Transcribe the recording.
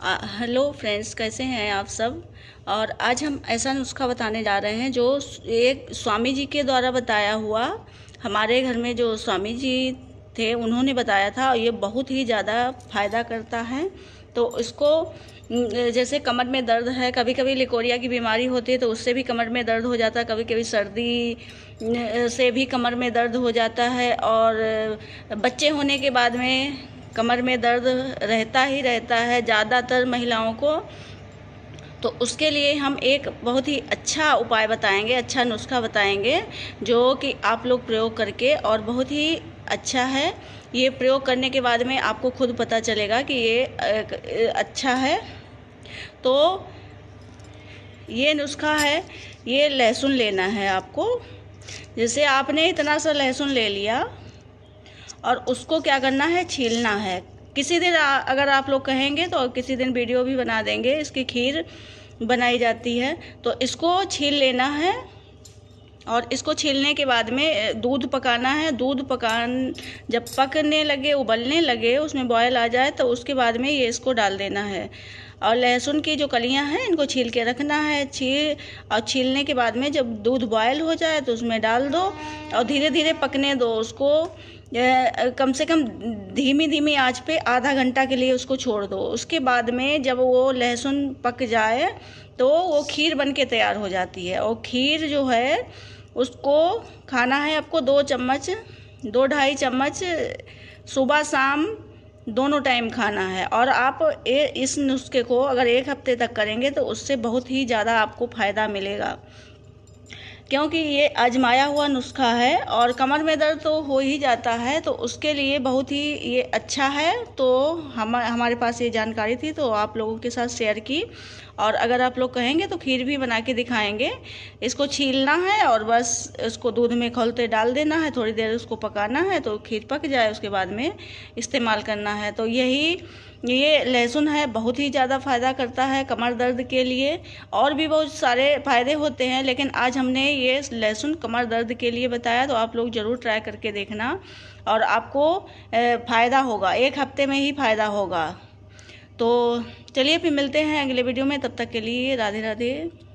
hello friends कैसे हैं आप सब और आज हम ऐसा नुस्खा बताने जा रहे हैं जो एक स्वामी जी के द्वारा बताया हुआ हमारे घर में जो स्वामी जी थे उन्होंने बताया था और ये बहुत ही ज़्यादा फायदा करता है तो इसको जैसे कमर में दर्द है कभी कभी लिकोरिया की बीमारी होती है तो उससे भी कमर में दर्द हो जाता है कभी कभी सर्दी से भी कमर में दर्द हो जाता है और बच्चे होने के बाद में कमर में दर्द रहता ही रहता है ज़्यादातर महिलाओं को तो उसके लिए हम एक बहुत ही अच्छा उपाय बताएंगे अच्छा नुस्खा बताएंगे जो कि आप लोग प्रयोग करके और बहुत ही अच्छा है ये प्रयोग करने के बाद में आपको खुद पता चलेगा कि ये अच्छा है तो ये नुस्खा है ये लहसुन लेना है आपको जैसे आपने इतना सा लहसुन ले लिया और उसको क्या करना है छीलना है किसी दिन आ, अगर आप लोग कहेंगे तो किसी दिन वीडियो भी बना देंगे इसकी खीर बनाई जाती है तो इसको छील लेना है और इसको छीलने के बाद में दूध पकाना है दूध पकान जब पकने लगे उबलने लगे उसमें बॉयल आ जाए तो उसके बाद में ये इसको डाल देना है और लहसुन की जो कलियां हैं इनको छील के रखना है छील और छीलने के बाद में जब दूध बॉयल हो जाए तो उसमें डाल दो और धीरे धीरे पकने दो उसको कम से कम धीमी धीमी आंच पे आधा घंटा के लिए उसको छोड़ दो उसके बाद में जब वो लहसुन पक जाए तो वो खीर बन के तैयार हो जाती है और खीर जो है उसको खाना है आपको दो चम्मच दो ढाई चम्मच सुबह शाम दोनों टाइम खाना है और आप ए, इस नुस्खे को अगर एक हफ्ते तक करेंगे तो उससे बहुत ही ज़्यादा आपको फ़ायदा मिलेगा क्योंकि ये आजमाया हुआ नुस्खा है और कमर में दर्द तो हो ही जाता है तो उसके लिए बहुत ही ये अच्छा है तो हम हमारे पास ये जानकारी थी तो आप लोगों के साथ शेयर की और अगर आप लोग कहेंगे तो खीर भी बना के दिखाएंगे इसको छीलना है और बस इसको दूध में खोलते डाल देना है थोड़ी देर उसको पकाना है तो खीर पक जाए उसके बाद में इस्तेमाल करना है तो यही ये लहसुन है बहुत ही ज़्यादा फ़ायदा करता है कमर दर्द के लिए और भी बहुत सारे फ़ायदे होते हैं लेकिन आज हमने ये लहसुन कमर दर्द के लिए बताया तो आप लोग ज़रूर ट्राई करके देखना और आपको फ़ायदा होगा एक हफ्ते में ही फ़ायदा होगा तो चलिए फिर मिलते हैं अगले वीडियो में तब तक के लिए राधे राधे